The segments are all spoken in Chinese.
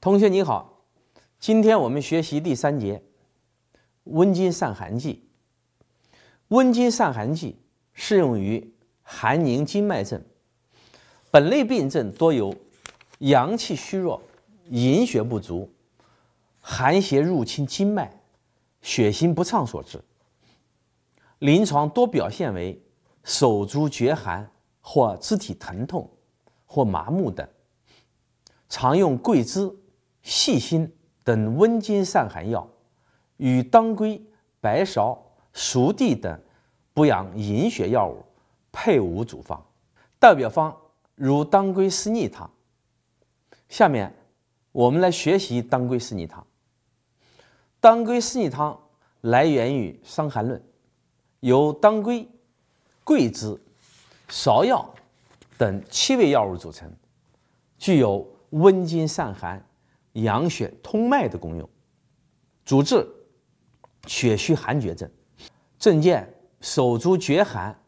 同学你好，今天我们学习第三节温经散寒剂。温经散寒剂适用于寒凝经脉症，本类病症多由阳气虚弱、饮血不足、寒邪入侵经脉、血行不畅所致。临床多表现为手足厥寒或肢体疼痛或麻木等，常用桂枝。细辛等温经散寒药与当归、白芍、熟地等补养阴血药物配伍组方，代表方如当归四逆汤。下面我们来学习当归四逆汤。当归四逆汤来源于《伤寒论》，由当归、桂枝、芍药等七味药物组成，具有温经散寒。养血通脉的功用，主治血虚寒厥症，症见手足厥寒，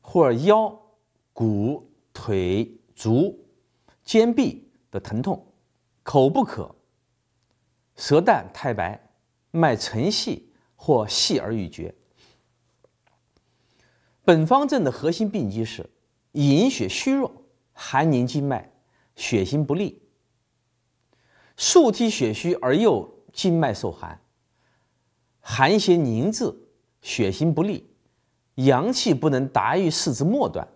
或腰骨腿足肩臂的疼痛，口不渴，舌淡太白，脉沉细或细而欲绝。本方症的核心病机是饮血虚弱，寒凝经脉，血行不利。素体血虚而又经脉受寒，寒邪凝滞，血行不利，阳气不能达于四肢末端，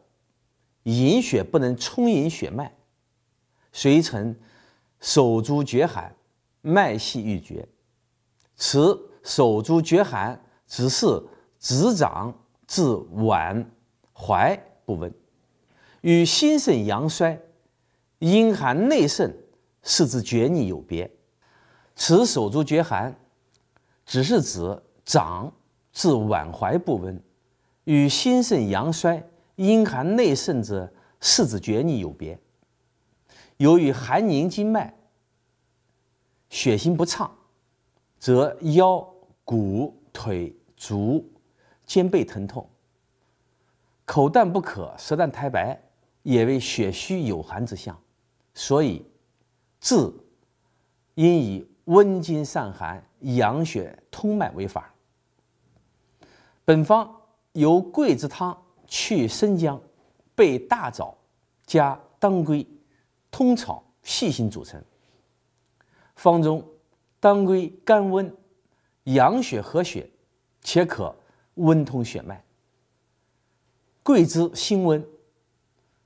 引血不能充盈血脉，遂成手足厥寒，脉细欲绝。此手足厥寒，只是指掌至腕、踝不温，与心肾阳衰、阴寒内盛。四指厥逆有别，此手足厥寒，只是指掌至腕踝不温，与心肾阳衰、阴寒内盛者四指厥逆有别。由于寒凝经脉，血行不畅，则腰、骨、腿、足、肩背疼痛，口淡不渴，舌淡苔白，也为血虚有寒之象，所以。治应以温经散寒、养血通脉为法。本方由桂枝汤去生姜、备大枣、加当归、通草、细辛组成。方中当归甘温，养血和血，且可温通血脉；桂枝辛温，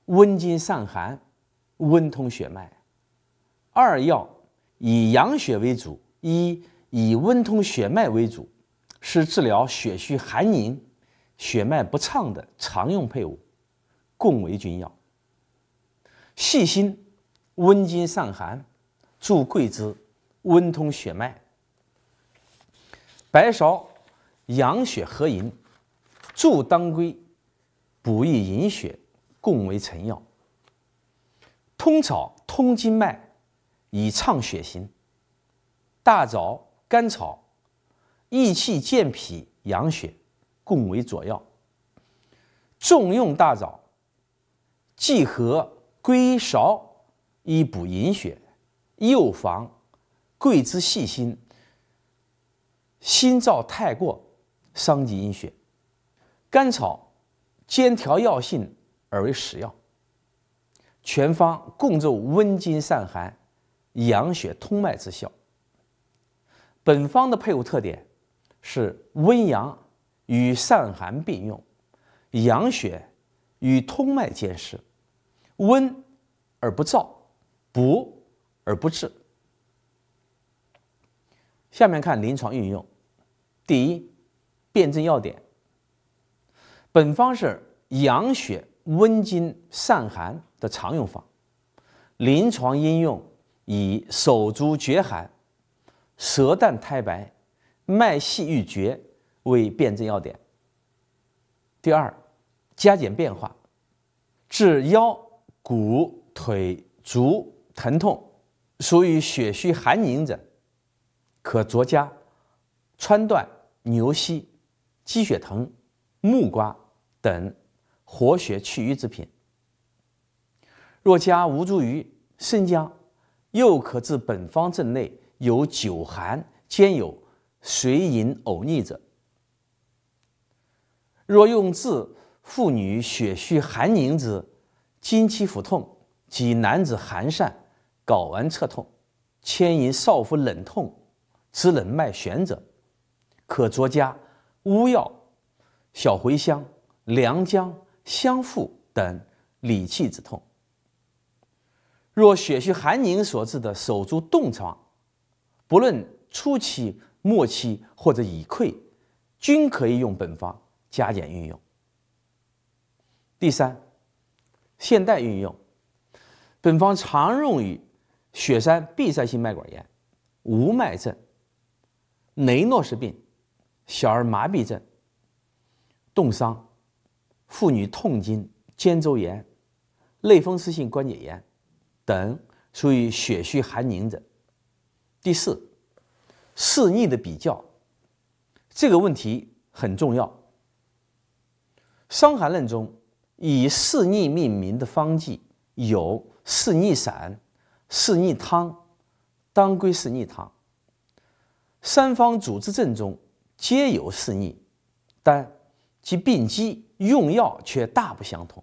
温经散寒，温通血脉。二要以养血为主，一以温通血脉为主，是治疗血虚寒凝、血脉不畅的常用配伍，共为君药。细心温经散寒，助桂枝温通血脉；白芍养血和营，助当归补益营血，共为臣药。通草通经脉。以畅血行，大枣、甘草益气健脾养血，共为佐药。重用大枣，既合归芍以补阴血，又防桂枝细心，心燥太过伤及阴血。甘草兼调药性而为使药。全方共奏温经散寒。养血通脉之效。本方的配伍特点是温阳与散寒并用，养血与通脉兼施，温而不燥，补而不滞。下面看临床运用。第一，辨证要点。本方是养血温经散寒的常用方，临床应用。以手足厥寒、舌淡苔白、脉细欲绝为辨证要点。第二，加减变化，治腰骨腿足疼痛，属于血虚寒凝者，可酌加川断、牛膝、鸡血藤、木瓜等活血祛瘀之品。若加无助于生姜。又可治本方症内有久寒兼有水饮呕逆者。若用治妇女血虚寒凝之经期腹痛及男子寒疝睾丸侧痛牵引少腹冷痛，肢冷脉悬者，可酌加乌药、小茴香、良姜、香附等理气止痛。若血虚寒凝所致的手足冻疮，不论初期、末期或者已溃，均可以用本方加减运用。第三，现代运用，本方常用于血栓闭塞性脉管炎、无脉症、雷诺氏病、小儿麻痹症、冻伤、妇女痛经、肩周炎、类风湿性关节炎。等属于血虚寒凝者。第四，四逆的比较，这个问题很重要。伤寒论中以四逆命名的方剂有四逆散、四逆汤、当归四逆汤。三方主治症中皆有四逆，但其病机用药却大不相同。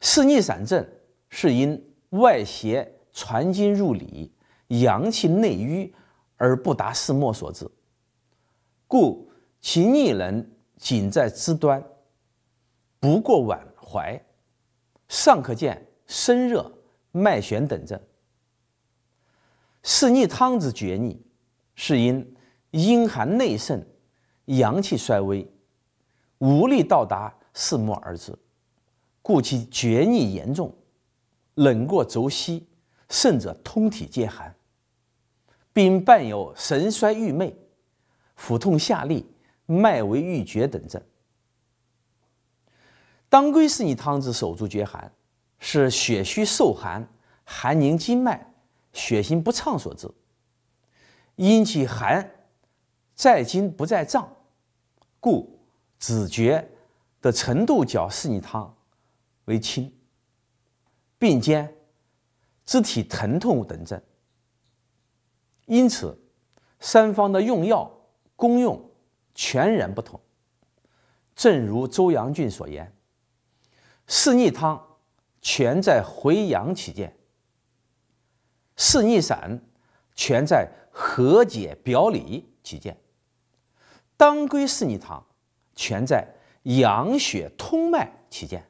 四逆散症是因。外邪传经入里，阳气内瘀而不达四末所致，故其逆人仅在肢端，不过腕踝，尚可见身热、脉弦等症。四逆汤之厥逆，是因阴寒内盛，阳气衰微，无力到达四末而致，故其厥逆严重。冷过轴膝，甚者通体皆寒，并伴有神衰欲寐、腹痛下利、脉为欲绝等症。当归四逆汤之手足厥寒，是血虚受寒，寒凝经脉，血行不畅所致。因其寒在经不在脏，故子厥的程度较四逆汤为轻。并肩、肢体疼痛等症，因此三方的用药功用全然不同。正如周扬俊所言：“四逆汤全在回阳起见，四逆散全在和解表里起见，当归四逆汤全在养血通脉起见。”